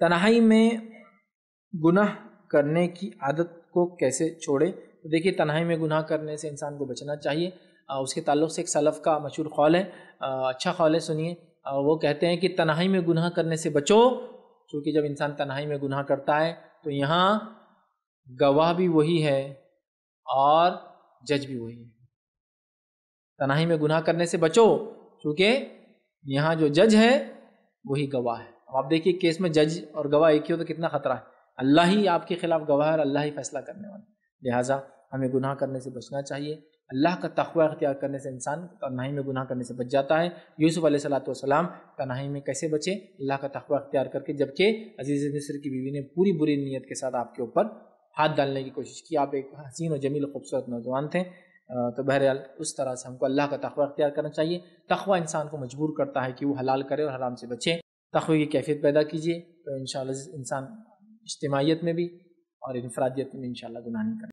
तन्हाई में गुनाह करने की आदत को कैसे छोड़े तो देखिए तन्हाई में गुनाह करने से इंसान को बचना चाहिए उसके ताल्लुक से एक सलफ़ का मशहूर कौल है अच्छा कौल है सुनिए वो कहते हैं कि तन्हाई में गुनाह करने से बचो क्योंकि जब इंसान तन्हाई में गुनाह करता है तो यहाँ गवाह भी वही है और जज भी वही है तनाही में गुनाह करने से बचो क्योंकि यहाँ जो जज है वही गवाह है अब आप देखिए केस में जज और गवाह एक ही हो तो कितना खतरा है अल्लाह ही आपके खिलाफ गवाह है और अल्लाह ही फैसला करने वाला लिहाजा हमें गुनाह करने से बचना चाहिए अल्लाह का तखवा अख्तियार करने से इंसान तनाही में गुनाह करने से बच जाता है यूसुफ सलाम तनाही में कैसे बचे अल्लाह का तखवा अख्तियार करके जबकि अजीज़ मिस्र की बीवी ने पूरी बुरी नीयत के साथ आपके ऊपर हाथ डालने की कोशिश की आप एक हसीन और जमील खूबसूरत नौजवान थे तो बहरहाल उस तरह से हमको अल्लाह का तखवा अख्तियार करना चाहिए तखवा इंसान को मजबूर करता है कि वो हलाल करे और हराम से बचे तखवे की कैफियत पैदा कीजिए तो इन इंसान इज्तमाहीत में भी और इनफरादियत में इन गुनाह नहीं करें